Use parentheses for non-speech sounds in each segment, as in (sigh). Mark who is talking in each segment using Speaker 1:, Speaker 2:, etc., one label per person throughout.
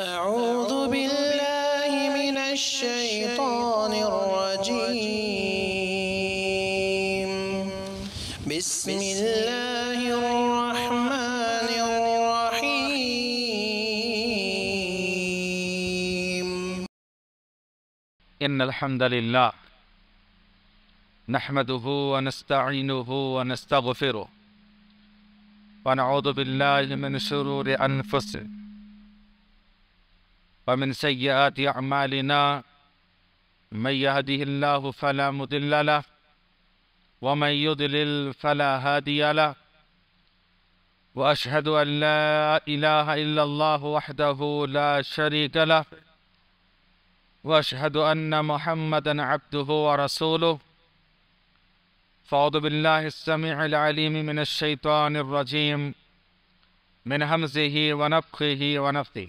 Speaker 1: أعوذ بالله من الشيطان الرجيم بسم الله الرحمن الرحيم إن الحمد لله نحمده ونستعينه ونستغفره ونعوذ بالله من شرور أنفسنا ومن سيئات أعمالنا من يهده الله فلا مضل له ومن يضلل فلا هادي له وأشهد أن لا إله إلا الله وحده لا شريك له وأشهد أن محمدا عبده ورسوله فأعوذ بالله السميع العليم من الشيطان الرجيم من همزه ونفخه ونفثه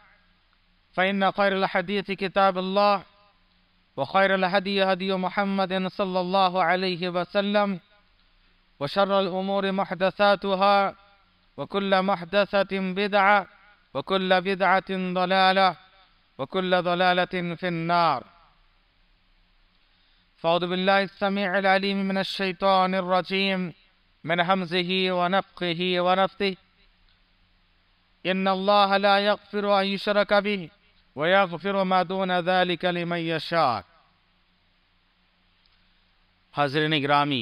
Speaker 1: فإن خير الحديث كتاب الله وخير الهدي هدي محمد صلى الله عليه وسلم وشر الأمور محدثاتها وكل محدثة بدعة وكل بدعة ضلالة وكل ضلالة في النار فأعوذ بالله السميع العليم من الشيطان الرجيم من همزه ونفقه ونفثه إن الله لا يغفر أن يشرك به ويغفر ما دون ذلك لمن يشاء हाजरन ग्रामी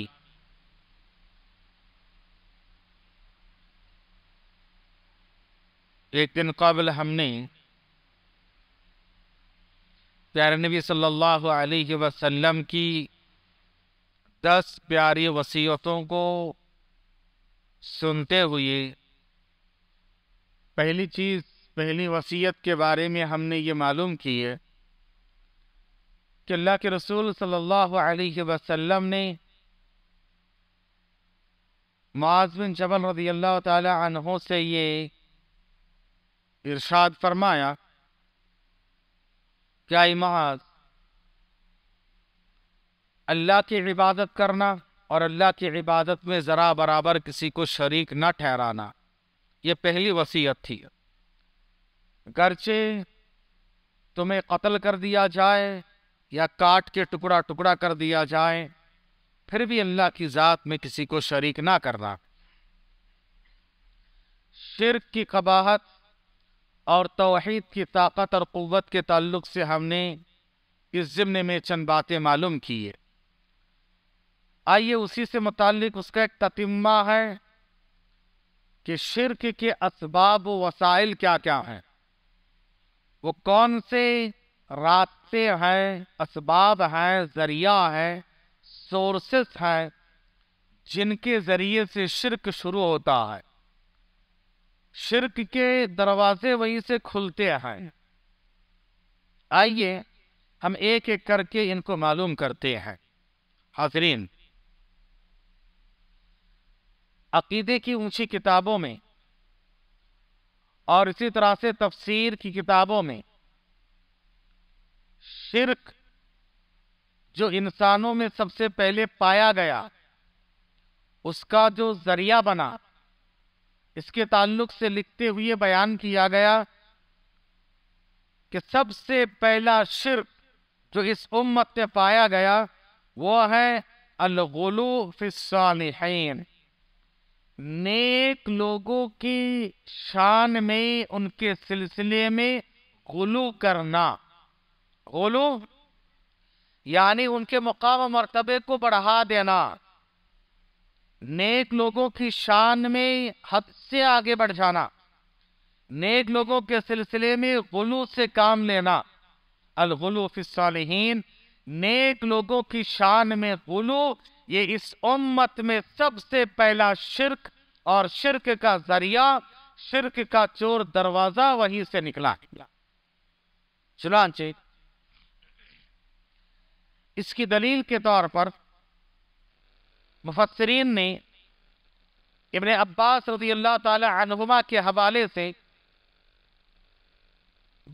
Speaker 1: एक दिन कबल हमने प्यारे नबी सल्लल्लाहु अलैहि वसल्लम की दस प्यारी वसीयतों को सुनते हुए पहली चीज़ पहली वसीयत के बारे में हमने ये मालूम की है कि अल्लाह के रसूल सल्लल्लाहु अलैहि वसल्लम ने माज बिन जबल रदी अल्लाह तहों से ये इरशाद फरमाया क्या इमाद अल्लाह की इबादत करना और अल्लाह की इबादत में ज़रा बराबर किसी को शरीक न ठहराना ये पहली वसीयत थी गरचे तुम्हें कत्ल कर दिया जाए या काट के टुकड़ा टुकड़ा कर दिया जाए फिर भी अल्लाह की ज़ात में किसी को शरीक ना करना शिरक की कबाहत और तोहद की ताकत और क़वत के ताल्लुक से हमने इस ज़िम्न में चंद बातें मालूम की है आइए उसी से मुतक उसका एक ततिमा है कि शिरक के असबाब वसाइल क्या क्या हैं वो कौन से रास्ते हैं इसबाब हैं ज़रिया है सोर्सेस हैं जिनके ज़रिए से शिरक शुरू होता है शिरक के दरवाजे वहीं से खुलते हैं आइए हम एक एक करके इनको मालूम करते हैं हाजरीन अकीदे की ऊंची किताबों में और इसी तरह से तफसीर की किताबों में शिरक जो इंसानों में सबसे पहले पाया गया उसका जो जरिया बना इसके ताल्लुक से लिखते हुए बयान किया गया कि सबसे पहला शिरक जो इस उम्मत में पाया गया वो है अलगुलू फिसानहैन नेक लोगों की शान में उनके सिलसिले में गुलू करना गुलू यानी उनके मुकाम मरतबे को बढ़ा देना नेक लोगों की शान में हद से आगे बढ़ जाना नेक लोगों के सिलसिले में गुलू से काम लेना अलगुलू फिस नेक लोगों की शान में गुलू ये इस उम्मत में सबसे पहला शिरक और शिरक का जरिया शिरक का चोर दरवाजा वहीं से निकला चुनाचे इसकी दलील के तौर पर मुफसरीन ने इबन अब्बास रजी अल्लाह तुमा के हवाले से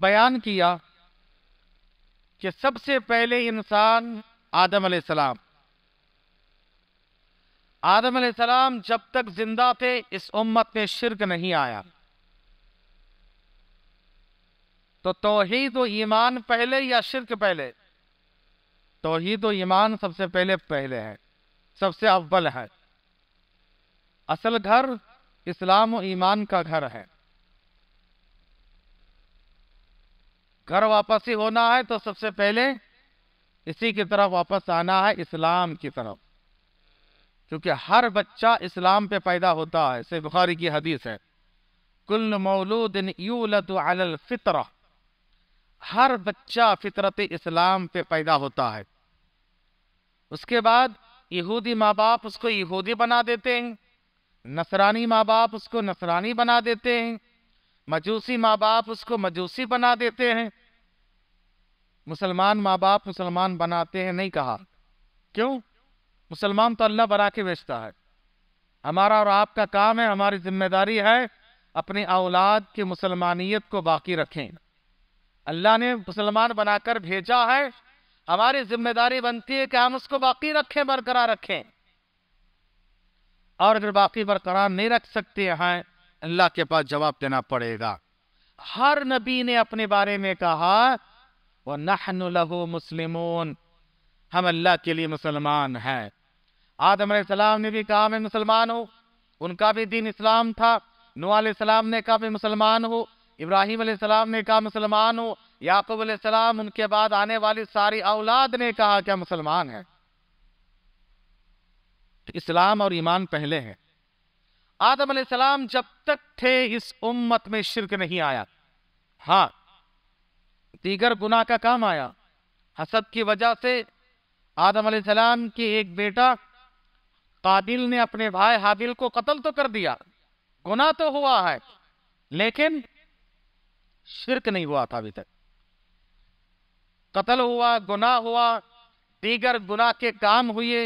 Speaker 1: बयान किया कि सबसे पहले इंसान आदम सलाम आदम सलाम जब तक जिंदा थे इस उम्मत में शिरक नहीं आया तो तोहहीद ईमान पहले या शिरक पहले तो ईमान सबसे पहले पहले है सबसे अव्वल है असल घर इस्लाम और ईमान का घर है घर वापसी होना है तो सबसे पहले इसी की तरफ वापस आना है इस्लाम की तरफ क्योंकि हर बच्चा इस्लाम पे पैदा होता है से बुखारी की हदीस है कुल मौलूदिन यूलत फितर हर बच्चा फितरत इस्लाम पे पैदा होता है उसके बाद यहूदी माँ बाप उसको यहूदी बना देते हैं नसरानी माँ बाप उसको नसरानी बना देते हैं मजूसी माँ बाप उसको मजूसी बना देते हैं मुसलमान माँ बाप मुसलमान बनाते हैं नहीं कहा क्यों मुसलमान तो अल्लाह बना के बेचता है हमारा और आपका काम है हमारी जिम्मेदारी है अपनी औलाद की मुसलमानियत को बाकी रखें अल्लाह ने मुसलमान बनाकर भेजा है हमारी जिम्मेदारी बनती है कि हम उसको बाकी रखें बरकरार रखें और अगर बाकी बरकरार नहीं रख सकते हैं अल्लाह के पास जवाब देना पड़ेगा हर नबी ने अपने बारे में कहा वह नहन लहू मुसलिमोन हम अल्लाह के लिए मुसलमान हैं आदम सलाम ने भी कहा मैं मुसलमान हूँ उनका भी दीन इस्लाम था नूसम ने कहा मैं मुसलमान हूँ इब्राहिम सलाम ने कहा मुसलमान हूँ याकूब सलाम उनके बाद आने वाली सारी औलाद ने कहा क्या मुसलमान है तो इस्लाम और ईमान पहले हैं आदम सलाम जब तक थे इस उम्मत में शिरक नहीं आया हाँ दीगर गुना का काम आया हसद की वजह से आदम सलाम की एक बेटा काबिल ने अपने भाई हाबिल को कत्ल तो कर दिया गुना तो हुआ है लेकिन शिरक नहीं हुआ था अभी तक कत्ल हुआ गुना हुआ दीगर गुना के काम हुए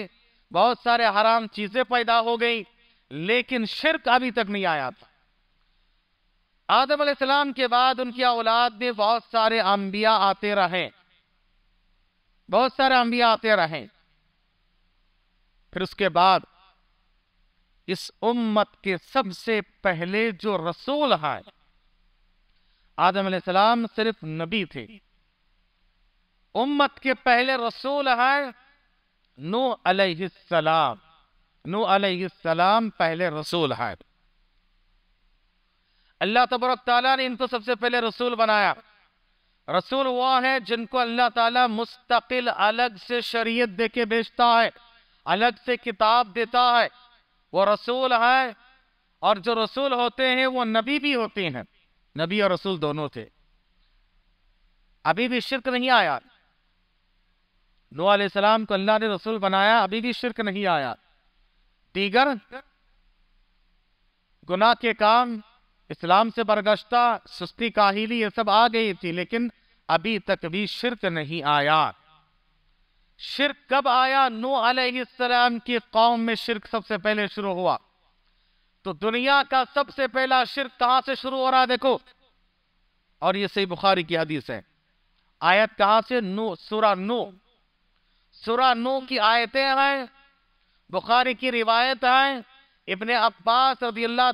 Speaker 1: बहुत सारे हराम चीजें पैदा हो गई लेकिन शिरक अभी तक नहीं आया था आदम आदम के बाद उनकी औलाद में बहुत सारे अम्बिया आते रहे बहुत सारे अम्बिया आते रहे फिर उसके बाद इस उम्मत के सबसे पहले जो रसूल है आदम सलाम सिर्फ नबी थे उम्मत के पहले रसूल है नू अलैहिस्सलाम नू अलैहिस्सलाम पहले रसूल है अल्लाह तबर ताला ने इनको सबसे पहले रसूल बनाया रसूल वह है जिनको अल्लाह ताला मुस्तकिल अलग से शरीयत दे के भेजता है अलग से किताब देता है वो रसूल है और जो रसूल होते हैं वो नबी भी होते हैं नबी और रसूल दोनों थे अभी भी शिरक नहीं आया नू को अल्लाह ने रसूल बनाया अभी भी शिरक नहीं आया दीगर गुनाह के काम इस्लाम से बरगश्ता सुस्ती काहिली ये सब आ गई थी लेकिन अभी तक भी शिरक नहीं आया शिरक कब आया नू अलैहिस्सलाम की कौम में शिरक सबसे पहले शुरू हुआ तो दुनिया का सबसे पहला शिरक कहाँ से शुरू हो रहा है देखो और ये सही बुखारी की हदीस है आयत कहाँ से नू सुरा नू सुरा नू की आयतें हैं बुखारी की रिवायत है इबन अब्बास रदी अल्लाह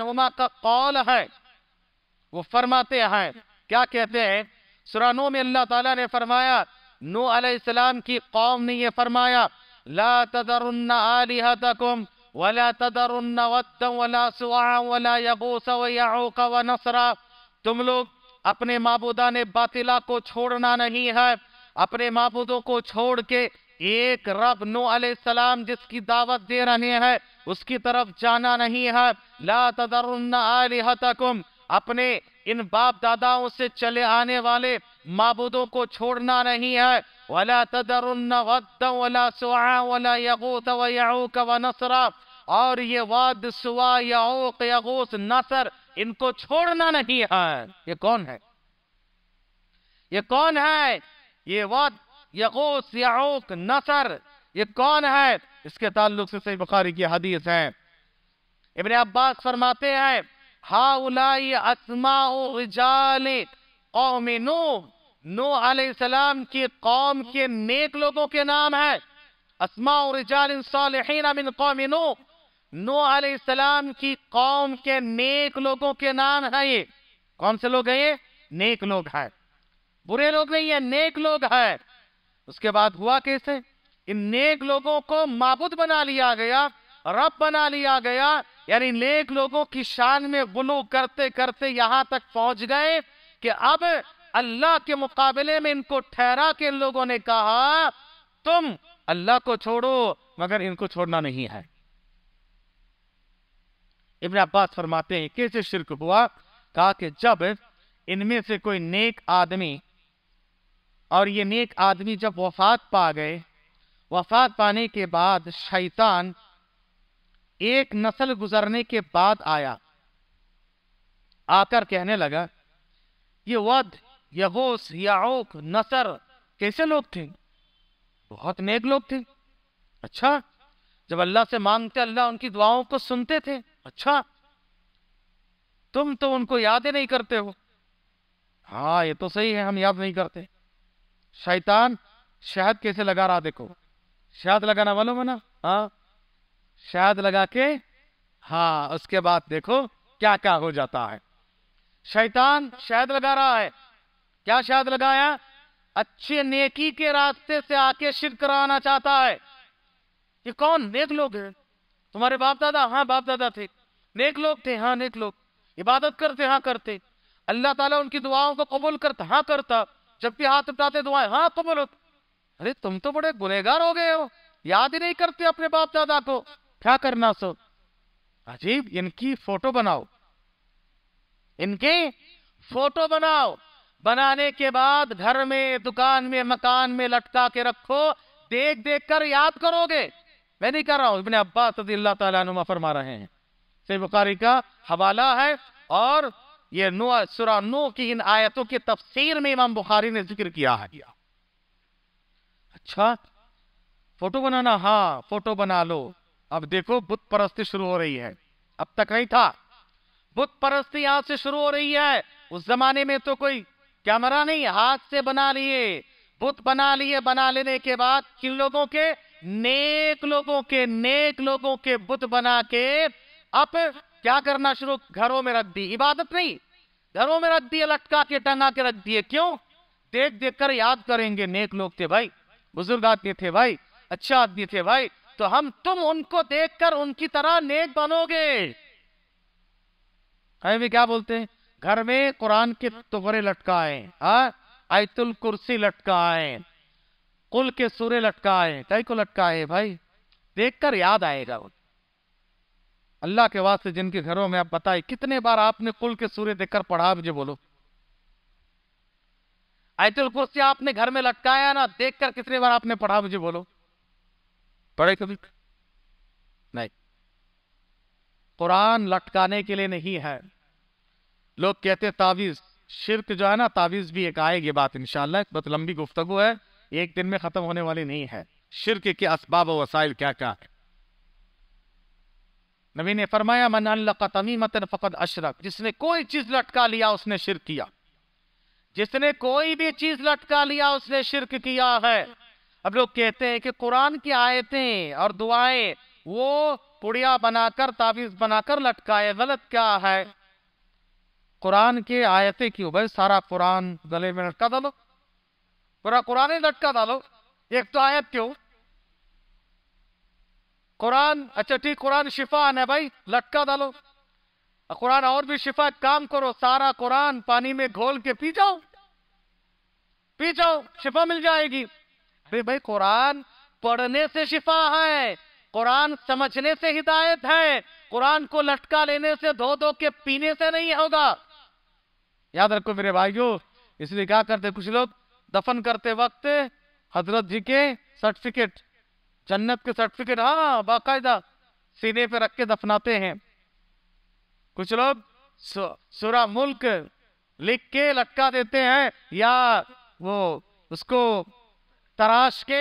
Speaker 1: तुमा का कौल है वो फरमाते हैं क्या कहते हैं नो में अल्लाह ताला ने फरमाया नू की कौम ने यह फरमाया ला तदरुन्ना आलिहतकुम वला तदरुन्ना वद्दम वला सुआ वला यगूस व व नसरा तुम लोग अपने माबूदा ने बातिला को छोड़ना नहीं है अपने माबूदों को छोड़ के एक रब नो सलाम जिसकी दावत दे रहे हैं उसकी तरफ जाना नहीं है ला तदरुन्ना आलिहतकुम अपने इन बाप दादाओं से चले आने वाले मबूदों को छोड़ना नहीं है वला तदरुन वला सुआ वला यगूत वूक व नसरा और ये वाद सुआ याऊक यगूस नसर इनको छोड़ना नहीं है ये कौन है ये कौन है ये वाद यगूस याऊक नसर ये कौन है इसके ताल्लुक से सही बुखारी की हदीस है इबन अब्बास फरमाते हैं हाउलाई असमा रिजाल कौम नो नो आसलाम की कौम के नेक लोगों के नाम है असमा मिन कौम नो नू आसलाम की कौम के नेक लोगों के नाम है ये कौन से लोग हैं ये नेक लोग हैं बुरे लोग नहीं है नेक लोग हैं उसके बाद हुआ कैसे इन नेक लोगों को माबूद बना लिया गया रब बना लिया गया यानी नेक लोगों की शान में बुलू करते करते यहां तक पहुंच गए कि अब अल्लाह के मुकाबले में इनको ठहरा के इन लोगों ने कहा तुम अल्लाह को छोड़ो मगर इनको छोड़ना नहीं है इबन अब्बास फरमाते हैं कैसे शिरक हुआ कहा कि जब इनमें से कोई नेक आदमी और ये नेक आदमी जब वफात पा गए वफात पाने के बाद शैतान एक नस्ल गुजरने के बाद आया आकर कहने लगा ये वध यगोस याओक नसर कैसे लोग थे बहुत नेक लोग थे अच्छा जब अल्लाह से मांगते अल्लाह उनकी दुआओं को सुनते थे अच्छा तुम तो उनको याद ही नहीं करते हो हाँ ये तो सही है हम याद नहीं करते शैतान शहद कैसे लगा रहा देखो शहद लगाना मालूम है ना हाँ शहद लगा के हाँ उसके बाद देखो क्या क्या हो जाता है शैतान शायद लगा रहा है क्या शायद लगाया अच्छे नेकी के रास्ते से आके शिर कराना चाहता है ये कौन नेक लोग हैं तुम्हारे बाप दादा हाँ बाप दादा थे नेक लोग थे हाँ नेक लोग इबादत करते हाँ करते अल्लाह ताला उनकी दुआओं को कबूल करता हाँ करता जब भी हाथ उठाते दुआएं हाँ कबूल होती अरे तुम तो बड़े गुनेगार हो गए हो याद ही नहीं करते अपने बाप दादा को क्या करना सो अजीब इनकी फोटो बनाओ इनके फोटो बनाओ बनाने के बाद घर में दुकान में मकान में लटका के रखो देख देख कर याद करोगे मैं नहीं कर रहा हूं इबन अब्बास तुमा फरमा रहे हैं सही बुखारी का हवाला है और ये नो सुरा नो की इन आयतों की तफसीर में इमाम बुखारी ने जिक्र किया है अच्छा फोटो बनाना हाँ फोटो बना लो अब देखो बुत परस्ती शुरू हो रही है अब तक नहीं था बुत परस्ती आज से शुरू हो रही है उस जमाने में तो कोई कैमरा नहीं हाथ से बना लिए बुत बना लिए बना लेने के बाद किन लोगों के नेक लोगों के नेक लोगों के बुत बना के अब क्या करना शुरू घरों में रख दी इबादत नहीं घरों में रख दिए लटका के टंगा के रख दिए क्यों देख देख कर याद करेंगे नेक लोग थे भाई बुजुर्ग आदमी थे भाई अच्छा आदमी थे भाई तो हम तुम उनको देखकर उनकी तरह नेक बनोगे अरबी भी क्या बोलते हैं घर में कुरान के तुबरे लटकाए हाँ? आयतुल कुर्सी लटकाए कुल के सूर्य लटकाए कई को लटकाए भाई देखकर याद आएगा वो अल्लाह के वास्ते जिनके घरों में आप बताए कितने बार आपने कुल के सूर्य देखकर पढ़ा मुझे बोलो आयतुल कुर्सी आपने घर में लटकाया ना देखकर कितने बार आपने पढ़ा मुझे बोलो पढ़े कभी नहीं कुरान लटकाने के लिए नहीं है लोग कहते हैं तावीज़ शिरक जो है ना तावीज़ भी एक आएगी बात इन बहुत लंबी गुफ्तु है एक दिन में ख़त्म होने वाली नहीं है शिरक के इसबाब वसाइल क्या क्या है नबी ने फरमाया मन तमी तमीमत फ़कत अशरक जिसने कोई चीज़ लटका लिया उसने शिर किया जिसने कोई भी चीज़ लटका लिया उसने शिरक किया है अब लोग कहते हैं कि कुरान की आयतें और दुआएं वो पुड़िया बनाकर तावीज़ बनाकर लटकाए गलत क्या है कुरान के आयतें क्यों भाई सारा कुरान गले में लटका डालो पूरा कुरान ही लटका डालो एक तो आयत क्यों कुरान अच्छा ठीक कुरान शिफा है भाई लटका डालो कुरान और भी शिफा काम करो सारा कुरान पानी में घोल के पी जाओ पी जाओ शिफा मिल जाएगी भाई भाई कुरान पढ़ने से शिफा है कुरान समझने से हिदायत है कुरान को लटका लेने से धो धो के पीने से नहीं होगा याद रखो मेरे भाइयों इसलिए क्या करते कुछ लोग दफन करते वक्त हजरत जी के सर्टिफिकेट जन्नत के सर्टिफिकेट हाँ बाकायदा सीने पे रख के दफनाते हैं कुछ लोग सुरा मुल्क लिख के लटका देते हैं या वो उसको तराश के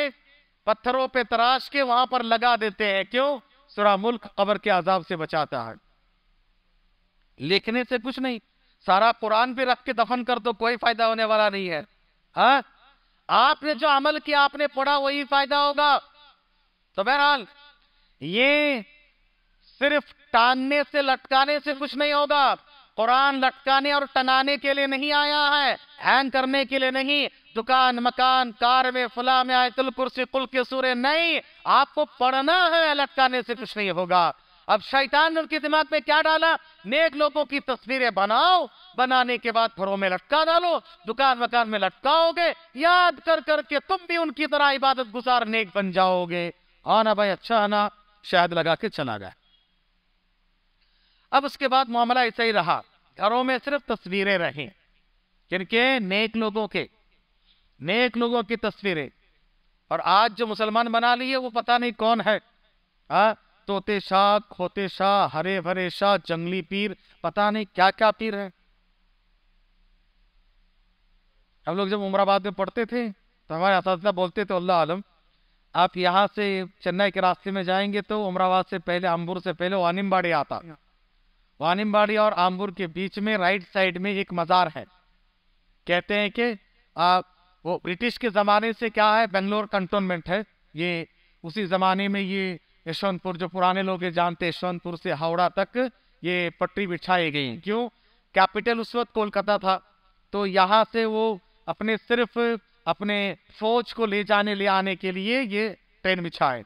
Speaker 1: पत्थरों पे तराश के वहां पर लगा देते हैं क्यों सुरा मुल्क कबर के आजाब से बचाता है लिखने से कुछ नहीं सारा कुरान भी रख के दफन कर दो कोई फायदा होने वाला नहीं है हा? आपने जो अमल किया आपने पढ़ा वही फायदा होगा तो बहरहाल ये सिर्फ टानने से लटकाने से कुछ नहीं होगा कुरान लटकाने और टनाने के लिए नहीं आया है हैंग करने के लिए नहीं दुकान मकान कार में फुला में आयतुल कुर्सी कुल के सूर्य नहीं आपको पढ़ना है लटकाने से कुछ नहीं होगा अब शैतान ने उनके दिमाग में क्या डाला नेक लोगों की तस्वीरें बनाओ बनाने के बाद घरों में लटका डालो दुकान वकान में लटकाओगे याद कर करके तुम भी उनकी तरह इबादत गुजार नेक बन जाओगे आना भाई अच्छा आना शायद लगा के चला गया अब उसके बाद मामला ऐसा ही रहा घरों में सिर्फ तस्वीरें रहीं किनके नेक लोगों के नेक लोगों की तस्वीरें और आज जो मुसलमान बना लिए वो पता नहीं कौन है आ? हाँ? तोते शाह खोते शाह हरे भरे शाह जंगली पीर पता नहीं क्या क्या पीर है हम लोग जब उमराबाद में पढ़ते थे तो हमारे इस बोलते थे अल्लाह आलम आप यहाँ से चेन्नई के रास्ते में जाएंगे तो उमराबाद से पहले आम्बूर से पहले वानिमबाड़ी आता वानिमबाड़ी और आम्बुर के बीच में राइट साइड में एक मज़ार है कहते हैं कि आप वो ब्रिटिश के ज़माने से क्या है बेंगलोर कंटोनमेंट है ये उसी ज़माने में ये यशवंतपुर जो पुराने लोग जानते हैं यशवंतपुर से हावड़ा तक ये पटरी बिछाई गई क्यों कैपिटल उस वक्त कोलकाता था तो यहाँ से वो अपने सिर्फ अपने फौज को ले जाने ले आने के लिए ये ट्रेन बिछाए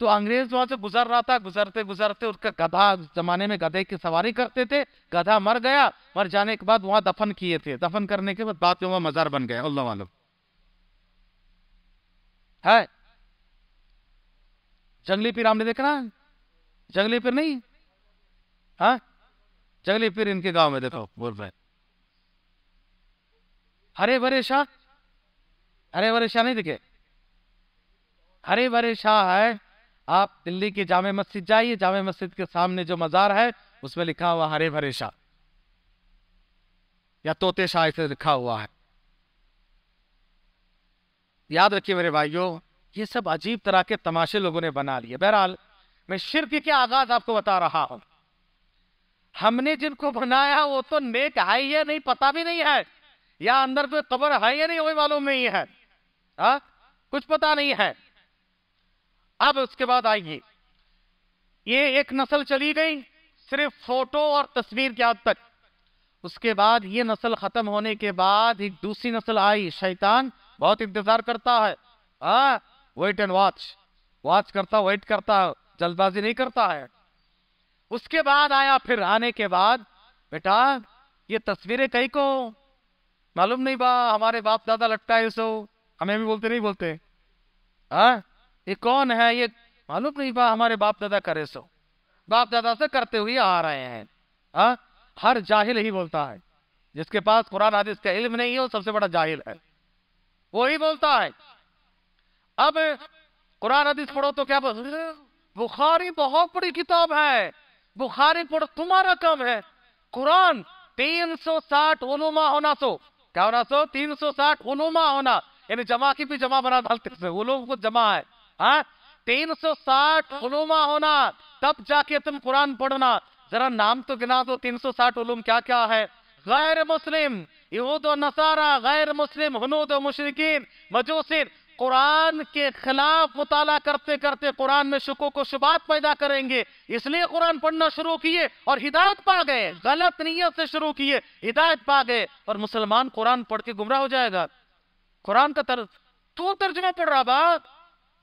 Speaker 1: तो अंग्रेज वहां से गुजर रहा था गुजरते गुजरते उसका गधा जमाने में गधे की सवारी करते थे गधा मर गया मर जाने के बाद वहां दफन किए थे दफन करने के बाद बाद में वहां मजार बन गया अल्लाह है जंगली पीर आपने देखा ना जंगली पीर नहीं हा? जंगली पीर इनके गांव में देखो बोल रहे हरे भरे शाह हरे भरे शाह नहीं दिखे हरे भरे शाह है आप दिल्ली की जाम मस्जिद जाइए जामे मस्जिद के सामने जो मज़ार है उसमें लिखा हुआ हरे भरे शाह या तोते शाह इसे लिखा हुआ है याद रखिए मेरे भाइयों ये सब अजीब तरह के तमाशे लोगों ने बना लिए बहरहाल मैं शिरक के आगाज आपको बता रहा हूं हमने जिनको बनाया वो तो नेक है या नहीं पता भी नहीं है या अंदर कोई कबर है या नहीं वही मालूम नहीं है आ? कुछ पता नहीं है अब उसके बाद आइए ये एक नस्ल चली गई सिर्फ फोटो और तस्वीर के हद तक उसके बाद ये नस्ल ख़त्म होने के बाद एक दूसरी नस्ल आई शैतान बहुत इंतज़ार करता है आ, वेट एंड वॉच वॉच करता वेट करता जल्दबाजी नहीं करता है उसके बाद आया फिर आने के बाद बेटा ये तस्वीरें कई को मालूम नहीं बा हमारे बाप दादा लगता है सो हमें भी बोलते नहीं बोलते हाँ ये कौन है ये मालूम नहीं बा हमारे बाप दादा करे सो बाप दादा से करते हुए आ रहे हैं आ? हाँ? हर जाहिल ही बोलता है जिसके पास कुरान आदिश का इल्म नहीं है वो सबसे बड़ा जाहिल है वो ही बोलता है अब कुरान हदीस पढ़ो तो क्या बोल बुखारी बहुत बड़ी किताब है बुखारी पढ़ो तुम्हारा काम है कुरान 360 उलुमा होना सो क्या होना सो 360 उलुमा होना यानी जमा की भी जमा बना डालते उलूम को जमा है हाँ 360 उलुमा होना तब जाके तुम कुरान पढ़ना जरा नाम तो गिना दो 360 उलूम क्या क्या है गैर मुस्लिम यहूद और नसारा गैर मुस्लिम हनूद और मुशरकिन मजूसिन कुरान के खिलाफ मुताला करते करते कुरान में शुको को शुबात पैदा करेंगे इसलिए कुरान पढ़ना शुरू किए और हिदायत पा गए गलत नीयत से शुरू किए हिदायत पा गए और मुसलमान कुरान पढ़ के गुमराह हो जाएगा कुरान का तर्ज तू तर्जमा पढ़ रहा बात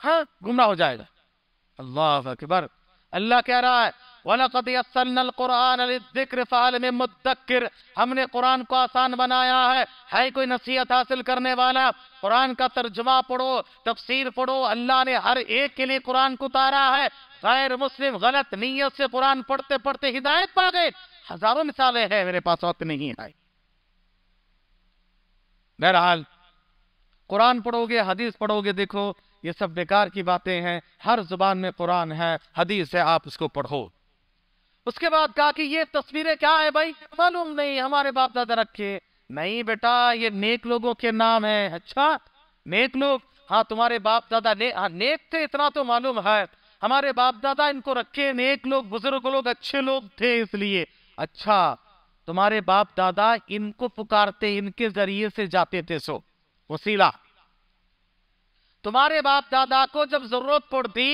Speaker 1: हाँ गुमराह हो जाएगा अल्लाह अकबर अल्लाह कह रहा है वलकद कुरान जिक्र साल में मुदक्र हमने कुरान को आसान बनाया है है कोई नसीहत हासिल करने वाला कुरान का तर्जुमा पढ़ो तफसीर पढ़ो अल्लाह ने हर एक के लिए कुरान को उतारा है गैर मुस्लिम गलत नीयत से कुरान पढ़ते पढ़ते हिदायत पा गए हजारों मिसालें हैं मेरे पास वक्त नहीं है बहरहाल कुरान पढ़ोगे हदीस पढ़ोगे देखो ये सब बेकार की बातें हैं हर जुबान में कुरान है हदीस है आप उसको पढ़ो उसके बाद कहा कि ये तस्वीरें क्या है भाई मालूम नहीं हमारे बाप दादा रखे नहीं बेटा ये नेक लोगों के नाम है अच्छा नेक लोग हाँ तुम्हारे बाप दादा ने हाँ नेक थे इतना तो मालूम है हमारे बाप दादा इनको रखे नेक लोग बुजुर्ग लोग अच्छे लोग थे इसलिए अच्छा तुम्हारे बाप दादा इनको पुकारते इनके जरिए से जाते थे सो वसीला तुम्हारे बाप दादा को जब जरूरत पड़ती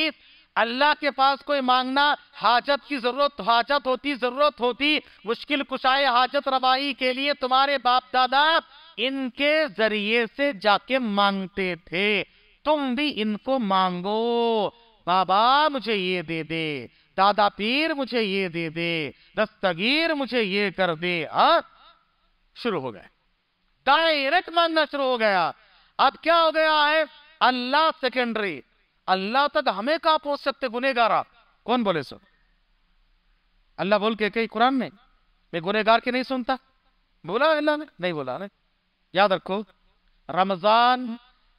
Speaker 1: अल्लाह के पास कोई मांगना हाजत की ज़रूरत हाजत होती ज़रूरत होती मुश्किल कुशाए हाजत रवाई के लिए तुम्हारे बाप दादा इनके ज़रिए से जाके मांगते थे तुम भी इनको मांगो बाबा मुझे ये दे दे दादा पीर मुझे ये दे दे दस्तगीर मुझे ये कर दे हाँ, शुरू हो गए डायरेक्ट मांगना शुरू हो गया अब क्या हो गया है अल्लाह सेकेंडरी अल्लाह तक हमें कहा पहुंच सकते गुनेगार आप कौन बोले सो अल्लाह बोल के कही कुरान ने मैं गुनेगार की नहीं सुनता बोला अल्लाह ने नहीं बोला ने याद रखो रमजान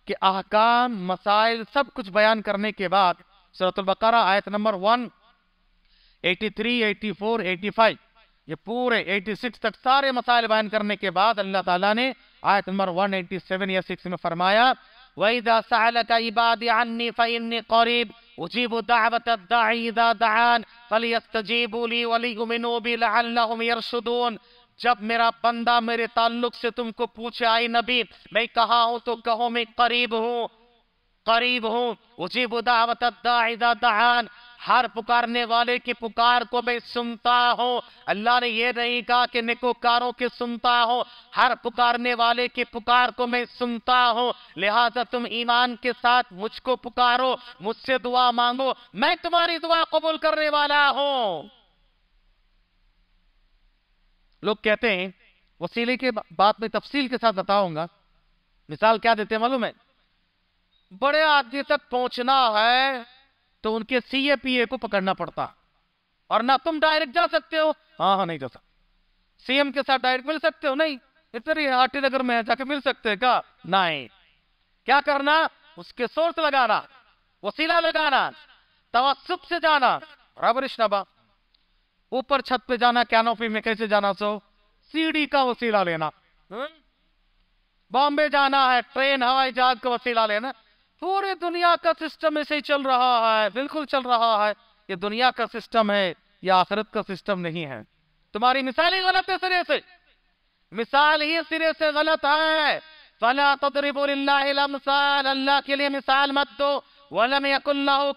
Speaker 1: के अहकाम मसाइल सब कुछ बयान करने के बाद सरतुलबकारा आयत number one eighty eighty three four eighty five ये पूरे 86 तक सारे मसाइल बयान करने के बाद अल्लाह ताला ने आयत नंबर 187 या 6 में फरमाया وإذا سألك عبادي عني فإني قريب أجيب دعوة الداعي إذا دعان فليستجيبوا لي وليؤمنوا بي لعلهم يرشدون جب میرا بندہ میرے تعلق سے تم کو پوچھے آئی نبی میں کہا ہوں تو کہو میں قریب ہوں قریب ہوں اجیب دعوت الدعی دعان हर पुकारने वाले की पुकार को मैं सुनता हूँ अल्लाह ने यह नहीं कहा कि निकोकारों की सुनता हूँ हर पुकारने वाले की पुकार को मैं सुनता हूँ लिहाजा तुम ईमान के साथ मुझको पुकारो मुझसे दुआ मांगो मैं तुम्हारी दुआ कबूल करने वाला हूँ लोग कहते हैं वसीले के बात में तफसील के साथ बताऊंगा मिसाल क्या देते हैं मालूम है बड़े आदमी तक पहुंचना है तो उनके सी ए पी ए को पकड़ना पड़ता और ना तुम डायरेक्ट जा सकते हो हाँ हाँ नहीं जा सकते सीएम के साथ डायरेक्ट मिल सकते हो नहीं इतनी आरटी नगर में जाके मिल सकते हैं क्या नहीं क्या करना उसके सोर्स लगाना वसीला लगाना तवासुप से जाना बराबर शबा ऊपर छत पे जाना कैनोपी में कैसे जाना सो सीढ़ी का वसीला लेना हम्म। बॉम्बे जाना है ट्रेन हवाई जहाज का वसीला लेना पूरे दुनिया का सिस्टम ऐसे ही चल रहा है बिल्कुल चल रहा है ये दुनिया का सिस्टम है ये आखिरत का सिस्टम नहीं है तुम्हारी मिसाल ही गलत है सिरे से मिसाल ही सिरे से गलत है फला मिसाल अल्लाह के लिए मिसाल मत दो वलम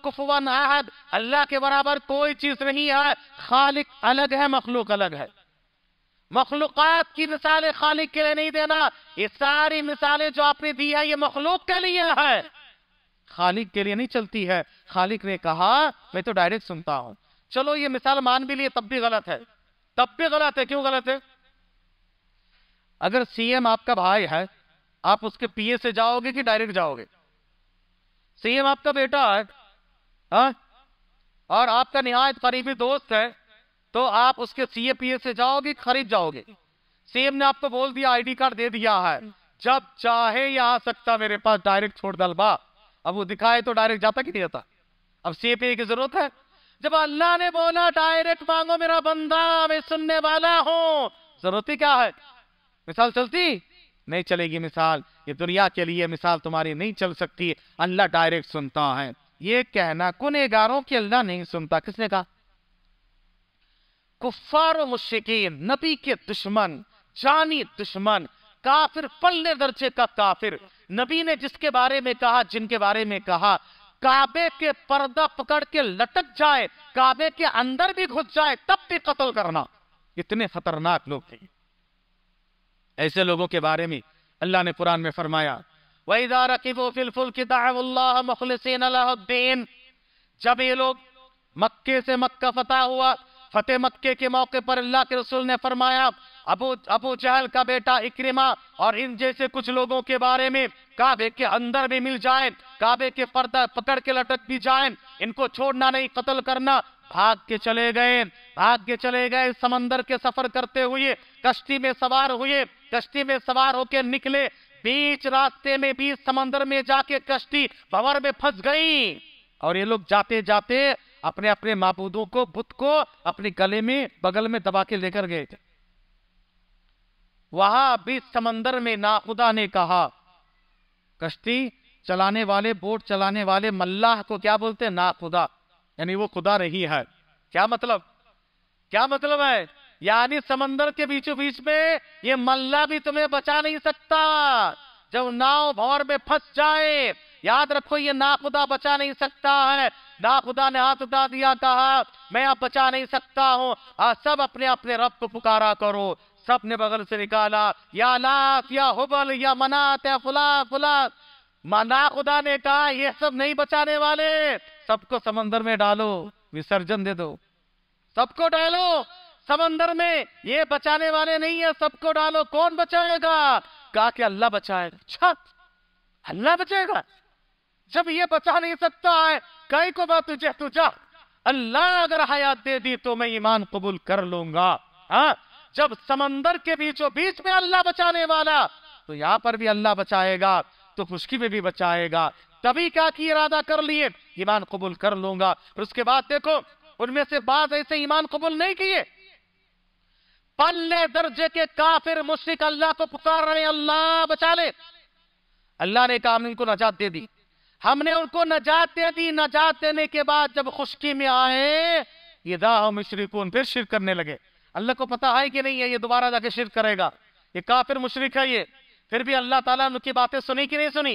Speaker 1: कुफुवन अहद अल्लाह के बराबर कोई चीज नहीं है खालिक अलग है मखलूक अलग है मखलूक़ात की मिसालें खालिक के लिए नहीं देना ये सारी मिसालें जो आपने दी है ये मखलूक के लिए है खालिक के लिए नहीं चलती है खालिक ने कहा मैं तो डायरेक्ट सुनता हूं चलो ये मिसाल मान भी लिए तब भी गलत है तब भी गलत है क्यों गलत है अगर सीएम आपका भाई है आप उसके पीए से जाओगे कि डायरेक्ट जाओगे सीएम आपका बेटा है हा? और आपका निहायत करीबी दोस्त है तो आप उसके सीए पीए से जाओगे खरीद जाओगे सीएम ने आपको बोल दिया आईडी कार्ड दे दिया है जब चाहे ये आ सकता मेरे पास डायरेक्ट छोड़ दलबा अब वो दिखाए तो डायरेक्ट जाता कि नहीं जाता अब सीपीए की जरूरत है जब अल्लाह ने बोला डायरेक्ट मांगो मेरा बंदा मैं सुनने वाला हूं जरूरत ही क्या है मिसाल चलती नहीं चलेगी मिसाल ये दुनिया के लिए मिसाल तुम्हारी नहीं चल सकती अल्लाह डायरेक्ट सुनता है ये कहना कुनेगारों की अल्लाह नहीं सुनता किसने कहा कुफार मुश्किन नबी के दुश्मन जानी दुश्मन काफिर पल्ले दर्जे का काफिर नबी ने जिसके बारे में कहा जिनके बारे में कहा काबे के पर्दा पकड़ के लटक जाए काबे के अंदर भी घुस जाए तब भी कत्ल करना इतने खतरनाक लोग थे ऐसे लोगों के बारे में अल्लाह ने कुरान में फरमाया जब ये लोग मक्के से मक्का फतेह हुआ फतेह मक्के के मौके पर अल्लाह के रसूल ने फरमाया अबू अबू चहल का बेटा इक्रिमा और इन जैसे कुछ लोगों के बारे में काबे के अंदर भी मिल जाए काबे के पर्दा पकड़ के लटक भी जाए इनको छोड़ना नहीं कत्ल करना भाग के चले गए भाग के चले गए समंदर के सफर करते हुए कश्ती में सवार हुए कश्ती में सवार होके निकले बीच रास्ते में बीच समंदर में जाके कश्ती भवर में फंस गई और ये लोग जाते जाते अपने अपने माबूदों को बुत को अपने गले में बगल में दबा के लेकर गए थे वहां बीच समंदर में नाखुदा ने कहा कश्ती चलाने वाले बोट चलाने वाले मल्लाह को क्या बोलते हैं नाखुदा यानी वो खुदा नहीं है क्या मतलब क्या मतलब है यानी समंदर के बीचों बीच में ये मल्ला भी तुम्हें बचा नहीं सकता जब नाव भौर में फंस जाए याद रखो ये नाखुदा बचा नहीं सकता है नाखुदा ने हाथ उठा दिया कहा मैं आप बचा नहीं सकता हूँ सब अपने अपने रब को पुकारा करो सबने बगल से निकाला या लाख या हुबल या मनात या फुला फुला माना खुदा ने कहा ये सब नहीं बचाने वाले सबको समंदर में डालो विसर्जन दे दो सबको डालो समंदर में ये बचाने वाले नहीं है सबको डालो कौन बचाएगा कहा कि अल्लाह बचाएगा अच्छा अल्लाह बचाएगा जब ये बचा नहीं सकता है कई को बात तुझे तुझा अल्लाह अगर हयात दे दी तो मैं ईमान कबूल कर लूंगा हाँ जब समंदर के बीचों बीच में अल्लाह बचाने वाला तो यहां पर भी अल्लाह बचाएगा तो खुशकी में भी बचाएगा तभी क्या की इरादा कर लिए ईमान कबूल कर लूंगा और उसके बाद देखो उनमें से बात ऐसे ईमान कबूल नहीं किए पल्ले दर्जे के काफिर मुश्रिक अल्लाह को पुकार रहे अल्लाह बचा ले अल्लाह ने कहा इनको नजात दे दी हमने उनको नजात दे दी नजात देने के बाद जब खुशकी में आए ये दाह मुशरकून फिर शिर करने लगे अल्लाह को पता है कि नहीं है ये दोबारा जाके शिर करेगा ये काफिर मुशरक है ये फिर भी अल्लाह ताला उनकी बातें सुनी कि नहीं सुनी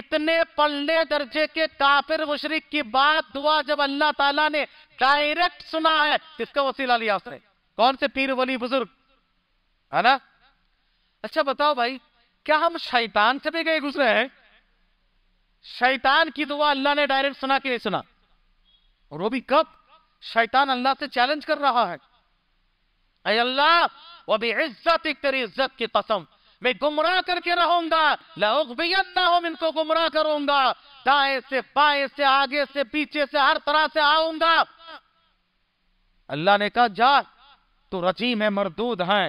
Speaker 1: इतने पल्ले दर्जे के काफिर मुशरक की बात दुआ जब अल्लाह ताला ने डायरेक्ट सुना है किसका वसीला लिया उसने कौन से पीर वली बुजुर्ग है ना अच्छा बताओ भाई क्या हम शैतान से भी गए गुजरे हैं शैतान की दुआ अल्लाह ने डायरेक्ट सुना कि नहीं सुना और वो भी कब शैतान अल्लाह से चैलेंज कर रहा है अल्लाह इज्जत की कसम मैं गुमराह करके रहूंगा इनको गुमराह करूंगा से से आगे से पीछे से हर तरह से आऊंगा अल्लाह ने कहा जा तो रजीम है मरदूद है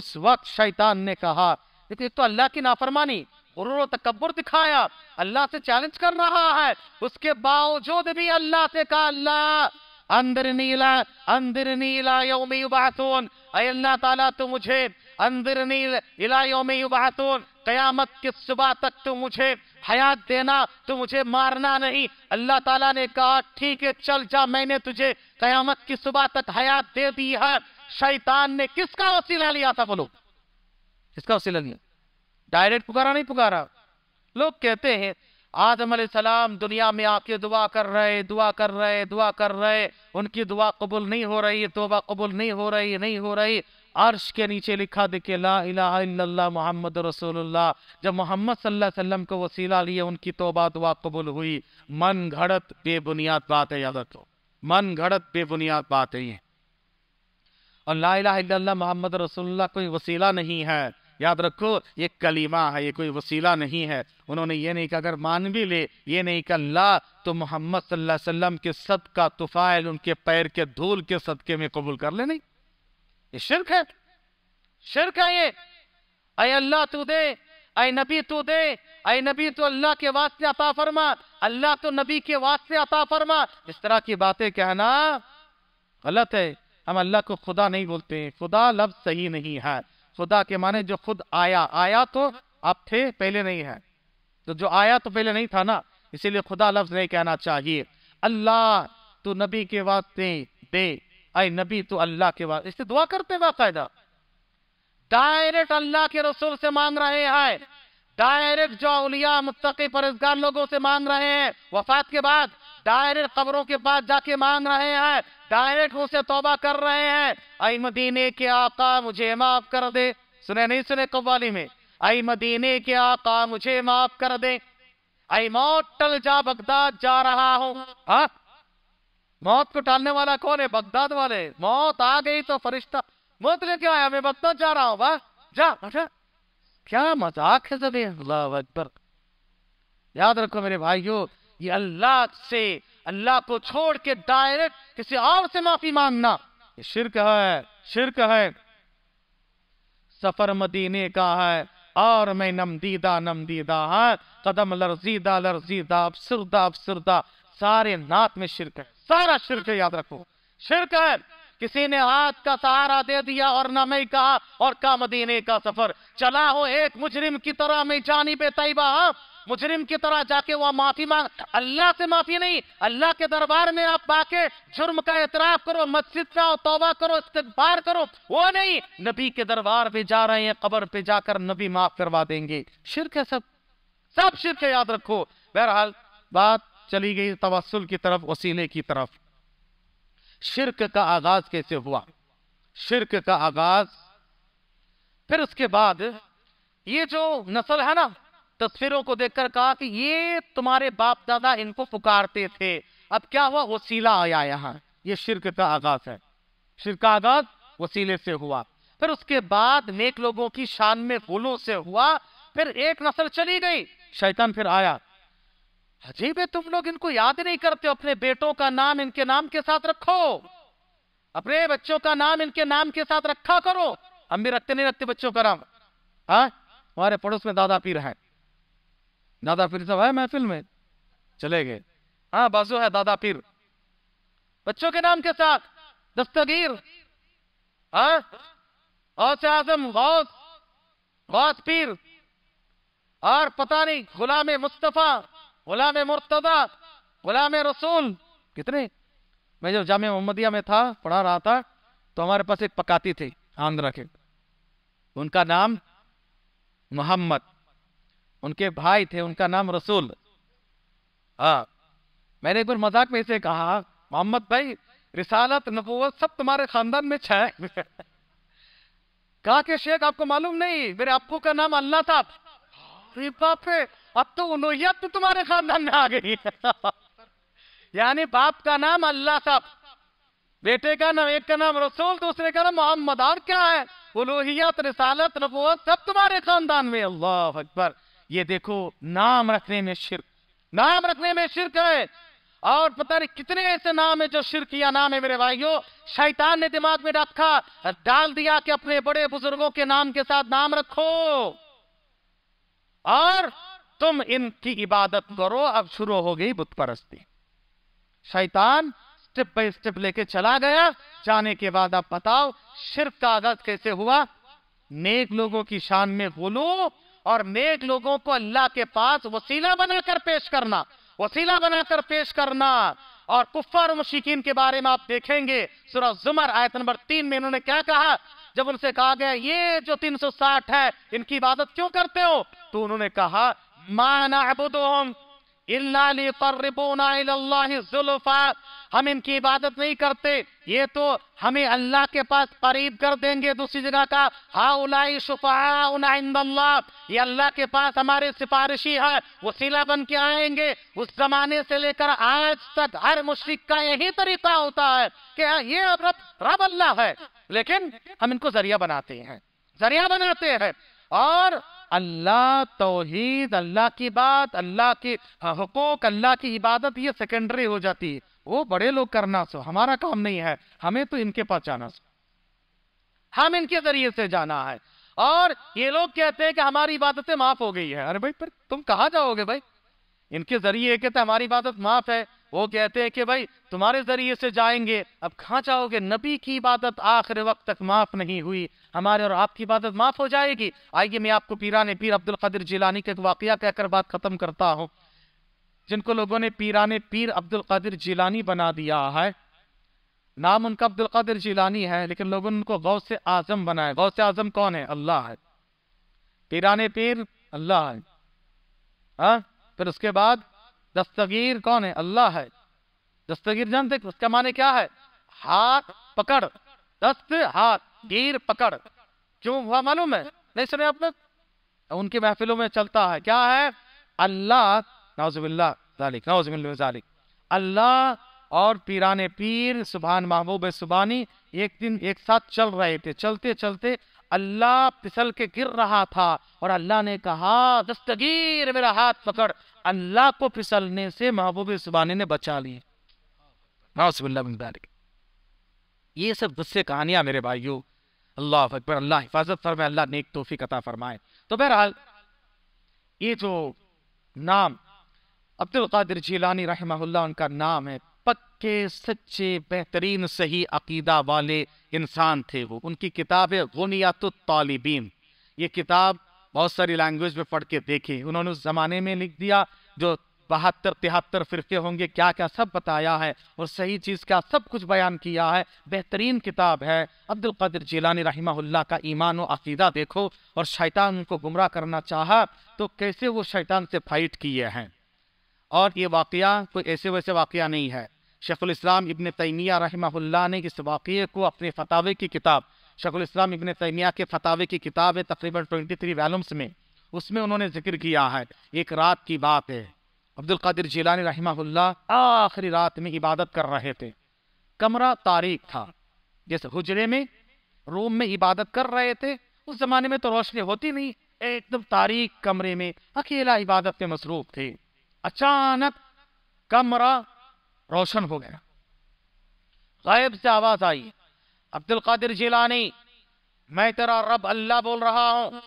Speaker 1: उस वक्त शैतान ने कहा लेकिन तो अल्लाह की नाफरमानी गुरूर तकबर दिखाया अल्लाह से चैलेंज कर रहा है उसके बावजूद भी अल्लाह से कहा अल्लाह अंदर नीला अंदर नीला यौम युबातून अल्लाह ताला तो मुझे अंदर नील इला यौम युबातून कयामत की सुबह तक तो मुझे हयात देना तो मुझे मारना नहीं अल्लाह ताला ने कहा ठीक है चल जा मैंने तुझे कयामत की सुबह तक हयात दे दी है शैतान ने किसका वसीला लिया था बोलो किसका वसीला लिया डायरेक्ट पुकारा नहीं पुकारा लोग कहते हैं आदम सलाम दुनिया में आपके दुआ कर रहे दुआ कर रहे दुआ कर रहे उनकी दुआ कबूल नहीं हो रही तोबा कबूल नहीं हो रही नहीं हो रही अर्श के नीचे लिखा देखे ला इला मोहम्मद रसोल्ला जब मोहम्मद सल्लाम को वसीला लिए उनकी तोबा दुआ कबूल हुई मन घड़त बेबुनियाद बात है याद रखो मन घड़त बेबुनियाद बात है ये और ला इला मोहम्मद रसोल्ला कोई वसीला नहीं है याद रखो ये कलीमा है ये कोई वसीला नहीं है उन्होंने ये नहीं कहा अगर मान भी ले ये नहीं कहा ला तो मोहम्मद सल्लल्लाहु अलैहि वसल्लम के सद का तुफाइल उनके पैर के धूल के सदके में कबूल कर ले नहीं ये शिरक है शिरक है ये अय अल्लाह तू दे अय नबी तू दे अय नबी तो अल्लाह के वास्ते अता फरमा अल्लाह तो नबी के वास्ते अता फरमा इस तरह की बातें कहना गलत है हम अल्लाह को खुदा नहीं बोलते खुदा लफ्ज सही नहीं है खुदा के माने जो खुद आया आया तो आप थे पहले नहीं है तो जो आया तो पहले नहीं था ना इसीलिए खुदा लफ्ज नहीं कहना चाहिए अल्लाह तू नबी के वास्ते दे आई नबी तो अल्लाह के वास्ते इससे दुआ करते बाकायदा डायरेक्ट अल्लाह के रसूल से मांग रहे हैं डायरेक्ट जो उलिया मुस्तक परहेजगार लोगों से मांग रहे हैं वफात के बाद डायरेक्ट कब्रों के पास जाके मांग रहे हैं डायरेक्ट उसे तोबा कर रहे हैं आई मदीने के आका मुझे माफ कर दे सुने नहीं सुने कव्वाली में आई मदीने के आका मुझे माफ कर दे आई मौत टल जा बगदाद जा रहा हूं हाँ मौत को टालने वाला कौन है बगदाद वाले मौत आ गई तो फरिश्ता मौत लेके आया मैं बगदाद जा रहा हूँ वाह जा अच्छा क्या मजाक है सभी अकबर याद रखो मेरे भाइयों ये अल्लाह से अल्लाह को छोड़ के डायरेक्ट किसी और से माफी मांगना ये शिरक है शिरक है सफर मदीने का है और मैं नमदीदा नमदीदा है कदम लर्जीदा लर्जीदा अफसरदा अफसरदा सारे नात में शिरक है सारा शिरक याद रखो शिरक है किसी ने हाथ का सहारा दे दिया और न मैं कहा और का मदीने का सफर चला हो एक मुजरिम की तरह मैं जानी पे तैबा मुजरिम की तरह जाके वह माफी मांग अल्लाह से माफी नहीं अल्लाह के दरबार में आप आके जुर्म का एतराफ करो मस्जिद आओ तोबा करो इस्तबार करो वो नहीं नबी के दरबार पे जा रहे हैं कबर पे जाकर नबी माफ करवा देंगे शिरक है सब सब शिरक याद रखो बहरहाल बात चली गई तवसल की तरफ वसीले की तरफ शिरक का आगाज कैसे हुआ शिरक का आगाज फिर उसके बाद ये जो नस्ल है ना तस्वीरों को देखकर कहा कि ये तुम्हारे बाप दादा इनको पुकारते थे अब क्या हुआ वसीला आया यहाँ ये शिरक का आगाज है शिरक का आगाज वसीले से हुआ फिर उसके बाद नेक लोगों की शान में फूलों से हुआ फिर एक नस्ल चली गई शैतान फिर आया अजीब है तुम लोग इनको याद नहीं करते अपने बेटों का नाम इनके नाम के साथ रखो अपने बच्चों का नाम इनके नाम के साथ रखा करो हम भी रखते नहीं रखते बच्चों का नाम हाँ? हमारे पड़ोस में दादा पीर है दादा पीर सब है महफिल में चले गए हाँ बाजू है दादा पीर बच्चों के नाम के साथ दस्तगीर हाँ? आजम गौस गौस पीर और पता नहीं गुलाम मुस्तफ़ा गुलाम मुर्तदा गुलाम रसूल कितने मैं जब जाम मोहम्मदिया में था पढ़ा रहा था तो हमारे पास एक पकाती थी आंध्रा के उनका नाम मोहम्मद उनके भाई थे उनका नाम रसूल हाँ मैंने एक बार मजाक में इसे कहा मोहम्मद भाई रिसालत नबूवत सब तुम्हारे खानदान में छह (laughs) कहा के शेख आपको मालूम नहीं मेरे आपू का नाम अल्लाह था अब तो उनोहियत तो तुम्हारे खानदान में आ गई यानी बाप का नाम अल्लाह का बेटे का नाम एक का नाम रसूल दूसरे का नाम मोहम्मद और क्या है उलोहियत रिसालत नबूत सब तुम्हारे खानदान में अल्लाह अकबर ये देखो नाम रखने में शिरक नाम रखने में शिरक है और पता नहीं कितने ऐसे नाम है जो या नाम है मेरे भाइयों शैतान ने दिमाग में रखा डाल दिया कि अपने बड़े बुजुर्गों के नाम के साथ नाम रखो और तुम इनकी इबादत करो अब शुरू हो गई बुत परस्ती शैतान स्टेप बाई स्टेप लेके चला गया जाने के बाद आप बताओ सिर्फ का आगाज कैसे हुआ नेक लोगों की शान में बोलो और नेक लोगों को अल्लाह के पास वसीला बनाकर पेश करना वसीला बनाकर पेश करना और कुफार मुशिकीन के बारे में आप देखेंगे सूरह जुमर आयत नंबर तीन में इन्होंने क्या कहा जब उनसे कहा गया ये जो 360 है इनकी इबादत क्यों करते हो तो उन्होंने कहा हम इनकी इबादत नहीं करते ये तो हमें अल्लाह के पास करीब कर देंगे दूसरी जगह का हा उलाई शुफाउना ये अल्लाह के पास हमारे सिफारिशी है वसीला बन के आएंगे उस जमाने से लेकर आज तक हर मुशरक का यही तरीका होता है कि ये रब रब अल्लाह है लेकिन हम इनको जरिया बनाते हैं जरिया बनाते हैं और अल्लाह तोहीद अल्लाह की बात अल्लाह के हकूक हाँ, अल्लाह की इबादत ये सेकेंडरी हो जाती है वो बड़े लोग करना सो हमारा काम नहीं है हमें तो इनके पास जाना सो हम इनके जरिए से जाना है और ये लोग कहते हैं कि हमारी इबादतें माफ हो गई है अरे भाई पर तुम कहाँ जाओगे भाई इनके जरिए कहते तो हमारी इबादत माफ है वो कहते हैं कि भाई तुम्हारे जरिए से जाएंगे अब कहाँ जाओगे नबी की इबादत आखिर वक्त तक माफ नहीं हुई हमारे और आपकी इबादत माफ़ हो जाएगी आइए मैं आपको पीराने पीर अब्दुल कदर जिलानी का एक वाक़ कहकर बात ख़त्म करता हूँ जिनको लोगों ने पीराने पीर अब्दुल कदर जिलानी बना दिया है नाम उनका अब्दुल कदर जिलानी है लेकिन लोगों ने उनको गौ से आज़म बनाया गौ से आज़म कौन है अल्लाह है पीराने पीर अल्लाह है आ? हाँ? फिर उसके बाद दस्तगीर कौन है अल्लाह है दस्तगीर जानते उसका माने क्या है हाथ पकड़ दस्त हाथ तीर पकड़ क्यों हुआ मालूम है नहीं सुने आपने उनकी महफिलों में चलता है क्या है अल्लाह नाजुबिल्ला अल्लाह और पीराने पीर सुबहान महबूब सुबानी एक दिन एक साथ चल रहे थे चलते चलते अल्लाह फिसल के गिर रहा था और अल्लाह ने कहा दस्तगीर मेरा हाथ पकड़ अल्लाह को फिसलने से महबूब सुबानी ने बचा लिए नाउसबिल्ला ये सब गुस्से कहानियां मेरे भाइयों अल्लाह अकबर अल्लाह हिफाजत फरमाए अल्लाह नेक तोफ़ी कता फरमाए तो बहरहाल ये जो नाम अब्दुल्कर जीलानी रहमहुल्ला उनका नाम है पक्के सच्चे बेहतरीन सही अकीदा वाले इंसान थे वो उनकी किताब है गुनियात तालिबीन ये किताब बहुत सारी लैंग्वेज में पढ़ के देखी उन्होंने उस ज़माने में लिख दिया जो बहत्तर तिहत्तर फ़िरके होंगे क्या क्या सब बताया है और सही चीज़ का सब कुछ बयान किया है बेहतरीन किताब है अब्दुल कदर जिलानी रहीमहुल्ला का ईमान व अकीदा देखो और शैतान उनको गुमराह करना चाहा तो कैसे वो शैतान से फाइट किए हैं और ये वाक़ कोई ऐसे वैसे वाक़ नहीं है इस्लाम इबन तैमिया रहमा ने इस वाक़े को अपने फतावे की किताब इस्लाम इबन तैमिया के फतावे की किताब है तकरीबन 23 थ्री वैलम्स में उसमें उन्होंने जिक्र किया है एक रात की बात है अब्दुल कादिर जिलानी रहीमहुल्ला आखिरी रात में इबादत कर रहे थे कमरा तारीख था जैसे हुजरे में रूम में इबादत कर रहे थे उस ज़माने में तो रोशनी होती नहीं एकदम तारीख कमरे में अकेला इबादत में मसरूफ़ थे अचानक कमरा रोशन हो गया गायब से आवाज़ आई अब्दुल कादिर जिलानी मैं तेरा रब अल्लाह बोल रहा हूँ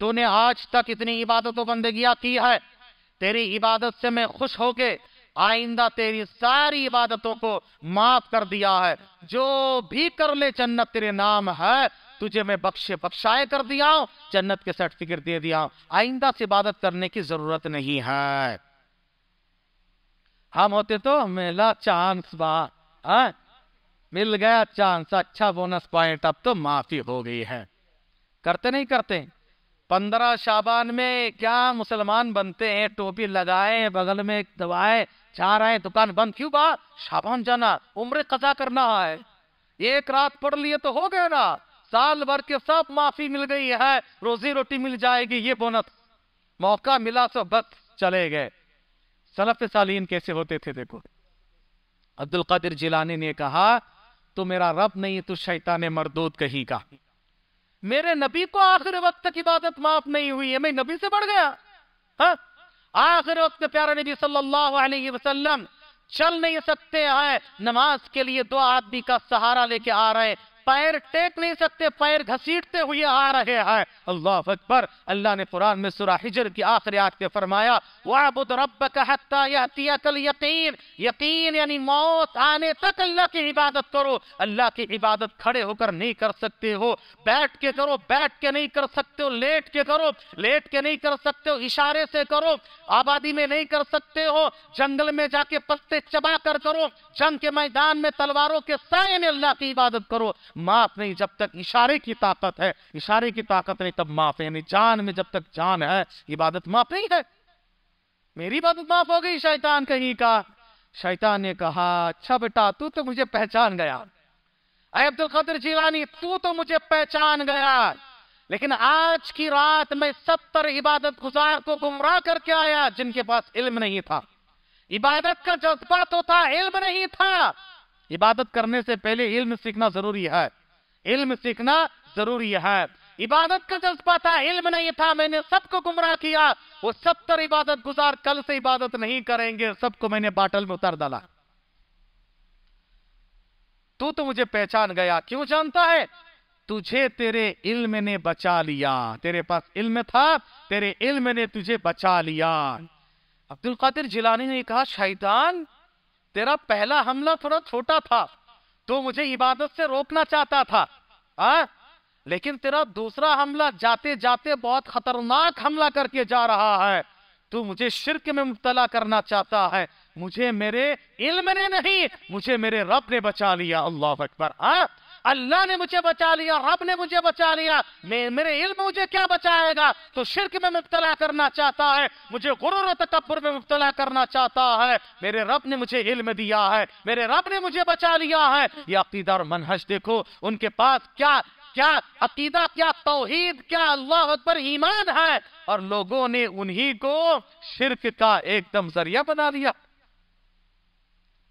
Speaker 1: तूने आज तक इतनी इबादतों बंदगियाँ की है तेरी इबादत से मैं खुश होके आइंदा तेरी सारी इबादतों को माफ कर दिया है जो भी कर ले जन्नत तेरे नाम है तुझे मैं बख्शे बख्शाए कर दिया हूं जन्नत के सर्टिफिकेट दे दिया हूं आइंदा से इबादत करने की जरूरत नहीं है हम होते तो मेला चांस बा आ? मिल गया चांस अच्छा बोनस पॉइंट अब तो माफी हो गई है करते नहीं करते पंद्रह शाबान में क्या मुसलमान बनते हैं टोपी लगाए बगल में दवाए जा रहे दुकान बंद क्यों बात शाबान जाना उम्र कजा करना है एक रात पढ़ लिए तो हो गया ना साल भर के सब माफी मिल गई है रोजी रोटी मिल जाएगी ये बोनस मौका मिला तो बस चले गए सलफ सालीन कैसे होते थे देखो अब्दुल कादिर जिलानी ने कहा तो मेरा रब नहीं तो शैतान मरदूद कहीं का मेरे नबी को आखिर वक्त की इबादत माफ नहीं हुई है मैं नबी से बढ़ गया हाँ? आखिर वक्त प्यारा नबी सल्लल्लाहु अलैहि वसल्लम चल नहीं सकते हैं नमाज के लिए दो आदमी का सहारा लेके आ रहे पैर टेक नहीं सकते पैर घसीटते हुए आ रहे हैं अल्लाह अकबर अल्लाह ने कुरान में सुरा हिजर की आखिरी आयत पे फरमाया वाबुद हत्ता यातियकल यकीन यकीन यानी मौत आने तक अल्लाह की इबादत करो अल्लाह की इबादत खड़े होकर नहीं कर सकते हो बैठ के करो बैठ के नहीं कर सकते हो लेट के करो लेट के नहीं कर सकते हो इशारे से करो आबादी में नहीं कर सकते हो जंगल में जाके पत्ते चबा कर करो जंग के मैदान में तलवारों के साय में अल्लाह की इबादत करो माफ नहीं जब तक इशारे की ताकत है इशारे की ताकत नहीं तब माफ है यानी जान में जब तक जान है इबादत माफ नहीं है मेरी इबादत माफ हो गई शैतान कहीं का शैतान ने कहा अच्छा बेटा तू तो मुझे पहचान गया अरे अब्दुल कदर जीवानी तू तो मुझे पहचान गया लेकिन आज की रात मैं सत्तर इबादत गुजार को गुमराह करके आया जिनके पास इल्म नहीं था इबादत का जज्बा तो था इल्म नहीं था इबादत करने से पहले इल्म सीखना जरूरी है इल्म सीखना जरूरी है इबादत का जज्बा था इल्म नहीं था मैंने सबको गुमराह किया वो सत्तर इबादत गुजार कल से इबादत नहीं करेंगे सबको मैंने बाटल में उतार डाला तू तो मुझे पहचान गया क्यों जानता है तुझे तेरे इल्म ने बचा लिया तेरे पास इल्म था तेरे इल्म ने तुझे बचा लिया अब्दुल कादिर जिलानी ने कहा शैतान तेरा पहला हमला थोड़ा छोटा था तो मुझे इबादत से रोकना चाहता था आ? लेकिन तेरा दूसरा हमला जाते जाते बहुत खतरनाक हमला करके जा रहा है तू मुझे शिरक में मुबतला करना चाहता है मुझे मेरे इल्म ने नहीं मुझे मेरे रब ने बचा लिया अल्लाह अकबर आ? अल्लाह ने मुझे बचा लिया रब ने मुझे बचा लिया मे, मेरे इल्म मुझे क्या बचाएगा तो शिरक में मुबतला करना चाहता है मुझे गुरूर तकबर में मुबतला करना चाहता है मेरे रब ने मुझे इल्म दिया है मेरे रब ने मुझे बचा लिया है ये अकीदा और मनहज देखो उनके पास क्या क्या अकीदा क्या तोहीद क्या अल्लाह पर ईमान है और लोगों ने उन्हीं को शिरक का एकदम जरिया बना दिया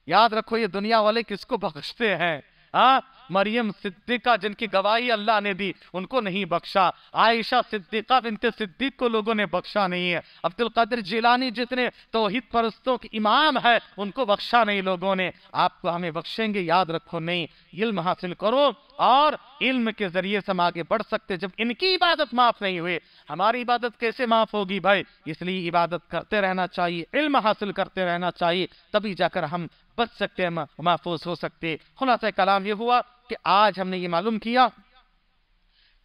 Speaker 1: याद रखो ये दुनिया वाले किसको बख्शते हैं हाँ? मरियम सिद्दीका जिनकी गवाही अल्लाह ने दी उनको नहीं बख्शा आयशा सिद्दीका बिनते सिद्दीक को लोगों ने बख्शा नहीं है अब्दुल कादिर जिलानी जितने तोहिद परस्तों के इमाम है उनको बख्शा नहीं लोगों ने आपको हमें बख्शेंगे याद रखो नहीं इल्म हासिल करो और इल्म के जरिए से हम आगे बढ़ सकते जब इनकी इबादत माफ नहीं हुई हमारी इबादत कैसे माफ होगी भाई इसलिए इबादत करते रहना चाहिए इल्म हासिल करते रहना चाहिए तभी जाकर हम बच सकते हैं महफूज हो सकते खुलासा कलाम ये हुआ कि आज हमने ये मालूम किया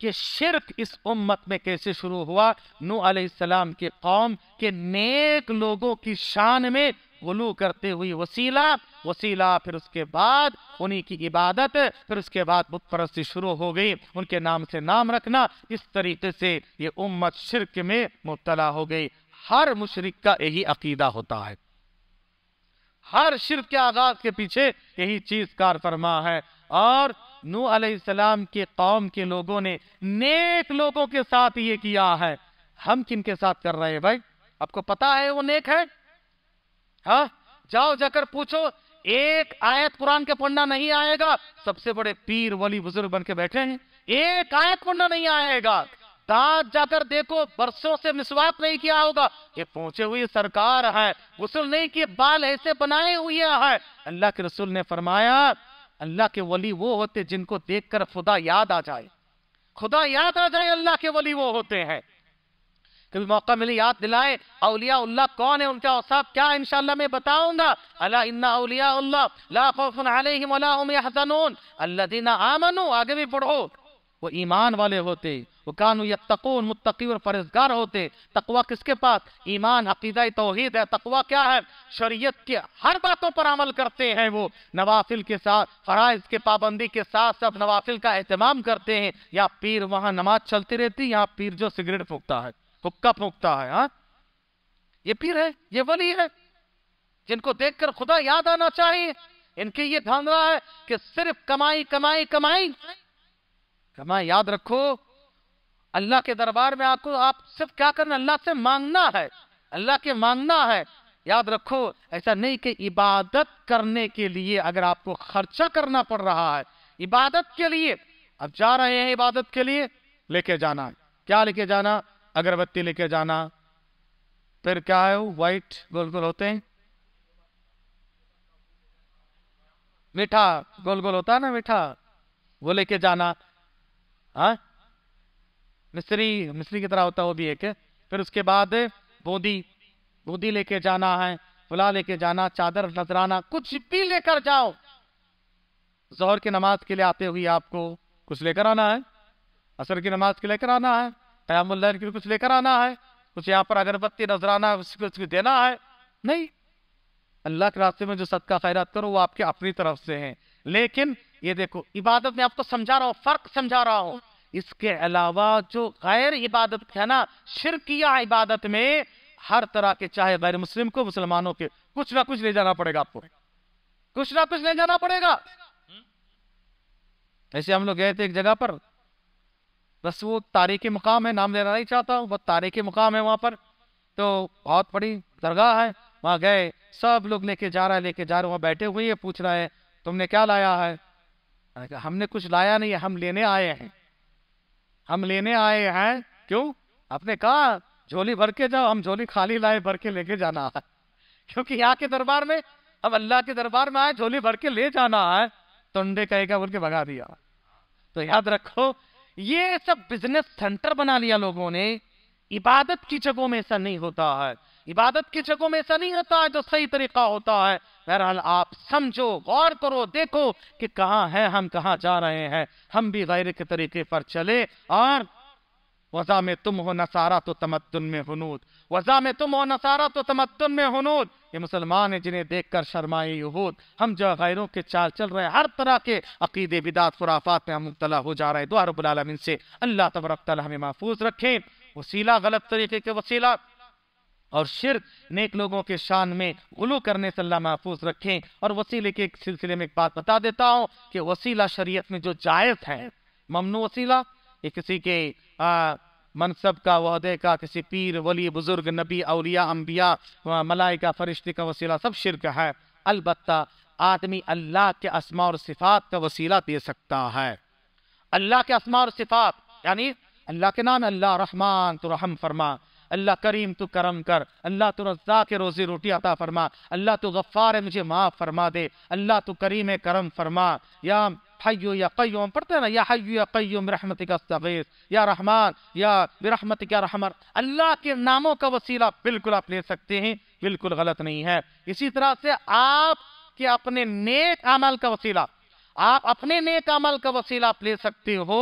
Speaker 1: कि शिरक इस उम्मत में कैसे शुरू हुआ नू आसलाम के कौम के नेक लोगों की शान में गुलू करते हुए वसीला वसीला फिर उसके बाद उन्हीं की इबादत फिर उसके बाद बुत परस्ती शुरू हो गई उनके नाम से नाम रखना इस तरीके से ये उम्मत शिरक में मुबतला हो गई हर मुशरक का यही अकीदा होता है हर शिरक के आगाज के पीछे यही चीज कार फरमा है और नू अलैहिस्सलाम के कौम के लोगों ने नेक लोगों के साथ ये किया है हम किन के साथ कर रहे हैं भाई आपको पता है वो नेक है हा? जाओ जाकर पूछो एक आयत कुरान के पढ़ना नहीं आएगा सबसे बड़े पीर वली बुजुर्ग बन के बैठे हैं एक आयत पढ़ना नहीं आएगा दांत जाकर देखो बरसों से मिसवाक नहीं किया होगा ये पहुंचे हुए सरकार है गुसल नहीं किए बाल ऐसे बनाए हुए है अल्लाह के रसूल ने फरमाया अल्लाह के वली वो होते जिनको देखकर खुदा याद आ जाए खुदा याद आ जाए अल्लाह के वली वो होते हैं कभी मौका मिले याद दिलाए अलिया उल्लाह कौन है उनका औसाफ क्या है इनशाला मैं बताऊंगा अला इन्ना अलिया अल्लाह आगे भी पढ़ो वो ईमान वाले होते वो कानू यकून मुतकी और परहेजगार होते तकवा किसके पास ईमान अकीदा तोहद है तकवा क्या है शरीयत के हर बातों पर अमल करते हैं वो नवाफिल के साथ फ़राइज के पाबंदी के साथ सब नवाफिल का अहतमाम करते हैं या पीर वहाँ नमाज चलती रहती यहाँ पीर जो सिगरेट फूकता है हुक्का फूकता है हाँ ये पीर है ये वली है जिनको कर खुदा याद आना चाहिए इनके ये धंधा है कि सिर्फ कमाई कमाई कमाई कमाई याद रखो अल्लाह के दरबार में आपको आप सिर्फ क्या करना अल्लाह से मांगना है अल्लाह के मांगना है याद रखो ऐसा नहीं कि इबादत करने के लिए अगर आपको खर्चा करना पड़ रहा है इबादत के लिए अब जा रहे हैं इबादत के लिए लेके जाना क्या लेके जाना अगरबत्ती लेके जाना फिर क्या है वो वाइट गोल गोल होते हैं मीठा गोल गोल होता है ना मीठा वो लेके जाना हाँ मिस्री मिस्री की तरह होता है वो भी एक फिर उसके बाद बोदी बोदी लेके जाना है फुला लेके जाना चादर नजराना कुछ भी लेकर जाओ जहर की नमाज के लिए आते हुए आपको कुछ लेकर आना है असर की नमाज के लेकर आना है क्याम के लिए कुछ लेकर आना है कुछ यहाँ पर अगरबत्ती नजराना उसको उसको देना है नहीं अल्लाह के रास्ते में जो सदका खैरत करो वो आपके अपनी तरफ से है लेकिन ये देखो इबादत में आपको समझा रहा हूँ फर्क समझा रहा हूँ इसके अलावा जो गैर इबादत है शिर शिरकिया इबादत में हर तरह के चाहे गैर मुस्लिम को मुसलमानों के कुछ ना कुछ ले जाना पड़ेगा आपको कुछ ना कुछ ले जाना पड़ेगा ऐसे हम लोग गए थे एक जगह पर बस वो तारीख मुकाम है नाम लेना नहीं चाहता हूँ बहुत तारीख मुकाम है वहाँ पर तो बहुत बड़ी दरगाह है वहाँ गए सब लोग लेके जा रहा है लेके जा रहे वहाँ बैठे हुए हैं पूछ रहा है तुमने क्या लाया है हमने कुछ लाया नहीं है हम लेने आए हैं हम लेने आए हैं क्यों आपने कहा झोली भर के जाओ हम झोली खाली लाए भर के लेके जाना है क्योंकि यहाँ के दरबार में अब अल्लाह के दरबार में आए झोली भर के ले जाना है अंडे कहेगा बोल के भगा दिया तो याद रखो ये सब बिजनेस सेंटर बना लिया लोगों ने इबादत की जगहों में ऐसा नहीं होता है इबादत की जगहों में ऐसा नहीं होता है जो सही तरीका होता है बहरहाल आप समझो गौर करो देखो कि कहाँ है हम कहाँ जा रहे हैं हम भी गैर के तरीके पर चले और वज़ा में तुम हो नसारा तो तमद्दन में हनूद वज़ा में तुम हो नसारा तो तमद्दन में हनूद ये मुसलमान है जिन्हें कर शर्माए यहूद हम जो गैरों के चाल चल रहे हर तरह के अकीदे बिदात खुराफात में हम मुबतला हो जा रहे हैं दोबारा बुलाम से अल्लाह तबरक हमें महफूज रखें वसीला गलत तरीके के वसीला और शिर नेक लोगों के शान में उलू करने से अल्लाह महफूज रखें और वसीले के सिलसिले में एक बात बता देता हूँ कि वसीला शरीयत में जो जायज़ है ममनू वसीला ये किसी के आ, मनसब का वहदे का किसी पीर वली बुजुर्ग नबी अलिया अम्बिया का फरिश्ते का वसीला सब शिरक है अलबत् आदमी अल्लाह के असमा और सिफात का वसीला दे सकता है अल्लाह के असमा और सिफात यानी अल्लाह के नाम अल्लाह रहमान तो रहम फरमा अल्लाह करीम तू करम कर अल्लाह तू रज़ा के रोज़ी रोटी अता फरमा अल्लाह तू गफ़ार मुझे माफ़ फरमा दे अल्लाह तू करीम करम फरमा या हयो या कय्यूम पढ़ते ना या हयो या कय्यूम रहमत का सगीर या रहमान या बिरहमत का रहमर अल्लाह के नामों का वसीला बिल्कुल आप ले सकते हैं बिल्कुल गलत नहीं है इसी तरह से आप के अपने नेक अमल का वसीला आप अपने नेक अमल का वसीला आप ले सकते हो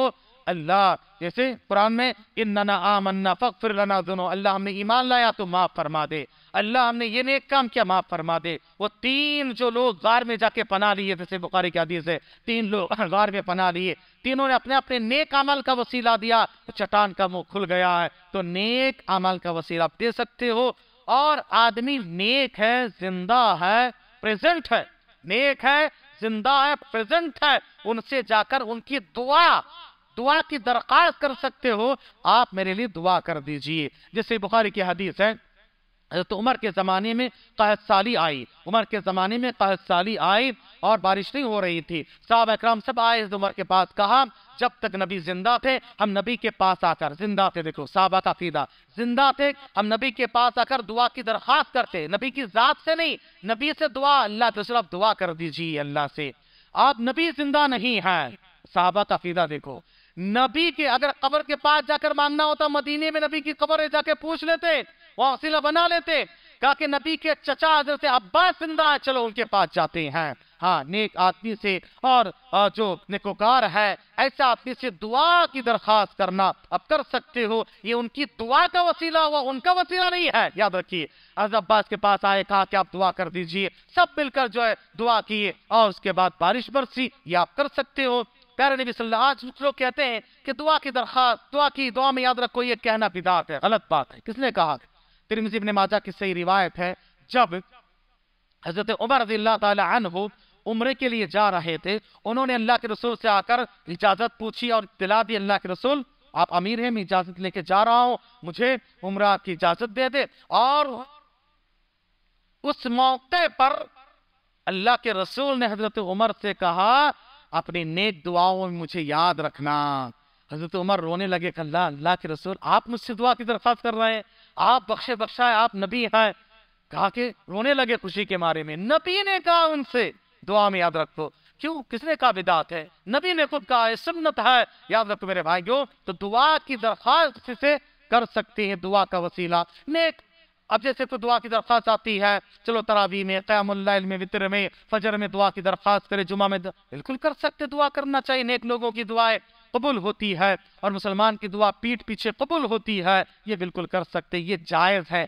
Speaker 1: अल्लाह जैसे कुरान में इन्ना आमन्ना फ़िर लना दुनो अल्लाह हमने ईमान लाया तो माफ़ फरमा दे अल्लाह हमने ये नेक काम किया माफ़ फरमा दे वो तीन जो लोग गार में जाके पना लिए जैसे बुखारी की हदीस है तीन लोग (laughs) गार में पना लिए तीनों ने अपने अपने नेक अमल का वसीला दिया तो चट्टान का मुँह खुल गया है तो नेक अमल का वसीला आप दे सकते हो और आदमी नेक है जिंदा है प्रेजेंट है नेक है जिंदा है प्रेजेंट है उनसे जाकर उनकी दुआ दुआ की दरख्वास्त कर सकते हो आप मेरे लिए दुआ कर दीजिए जैसे बुखारी की हदीस है तो उमर के ज़माने में कहत साली आई उमर के ज़माने में कहत साली आई और बारिश नहीं हो रही थी साहब अकराम सब आए इस उमर के पास कहा जब तक नबी जिंदा थे हम नबी के पास आकर जिंदा थे देखो साहबा का फीदा जिंदा थे हम नबी के पास आकर दुआ की दरख्वास्त करते नबी की ज़ात से नहीं नबी से दुआ अल्लाह तो सिर्फ दुआ कर दीजिए अल्लाह से आप नबी जिंदा नहीं हैं साहबा का फीदा देखो नबी के अगर कबर के पास जाकर मांगना होता मदीने में नबी की कबर जाके पूछ लेते वहां बना लेते कहा कि नबी के चचा हजरत अब्बास जिंदा है चलो उनके पास जाते हैं हाँ नेक आदमी से और जो निकोकार है ऐसा आदमी से दुआ की दरखास्त करना अब कर सकते हो ये उनकी दुआ का वसीला हुआ उनका वसीला नहीं है याद रखिए अज अब्बास के पास आए कहा कि आप दुआ कर दीजिए सब मिलकर जो है दुआ किए और उसके बाद बारिश बरसी ये आप कर सकते हो प्यारे नबी सल्लल्लाहु अलैहि वसल्लम आज लोग कहते हैं कि दुआ की दरख्वास्त दुआ की दुआ में याद रखो ये कहना बिदात है गलत बात है किसने कहा तिरमिजी ने माजा की सही रिवायत है जब हजरत उमर रजी अल्लाह उम्र के लिए जा रहे थे उन्होंने अल्लाह के रसूल से आकर इजाज़त पूछी और दिला दी अल्लाह के रसूल आप अमीर हैं मैं इजाज़त लेके जा रहा हूँ मुझे उम्र की इजाज़त दे दे और उस मौके पर अल्लाह के रसूल ने हजरत उमर से कहा अपनी नेक दुआओं में मुझे याद रखना हजरत उमर रोने लगे कल्ला अल्लाह के रसूल आप मुझसे दुआ की दरख्वास्त कर रहे हैं आप बख्शे बख्शा है आप नबी हैं कहा कि रोने लगे खुशी के मारे में नबी ने कहा उनसे दुआ में याद रखो क्यों किसने कहा विदात है नबी ने खुद कहा सुन्नत है याद रखो मेरे भाइयों तो दुआ की दरख्वास्त से कर सकती है दुआ का वसीला नेक अब जैसे तो दुआ की दरख्वास्त आती है चलो तरावी में क़्यामल में वितर में फजर में दुआ की दरख्वास्त करे जुमा में बिल्कुल कर सकते दुआ करना चाहिए नेक लोगों की दुआएं कबूल होती है और मुसलमान की दुआ पीठ पीछे कबूल होती है ये बिल्कुल कर सकते ये जायज़ है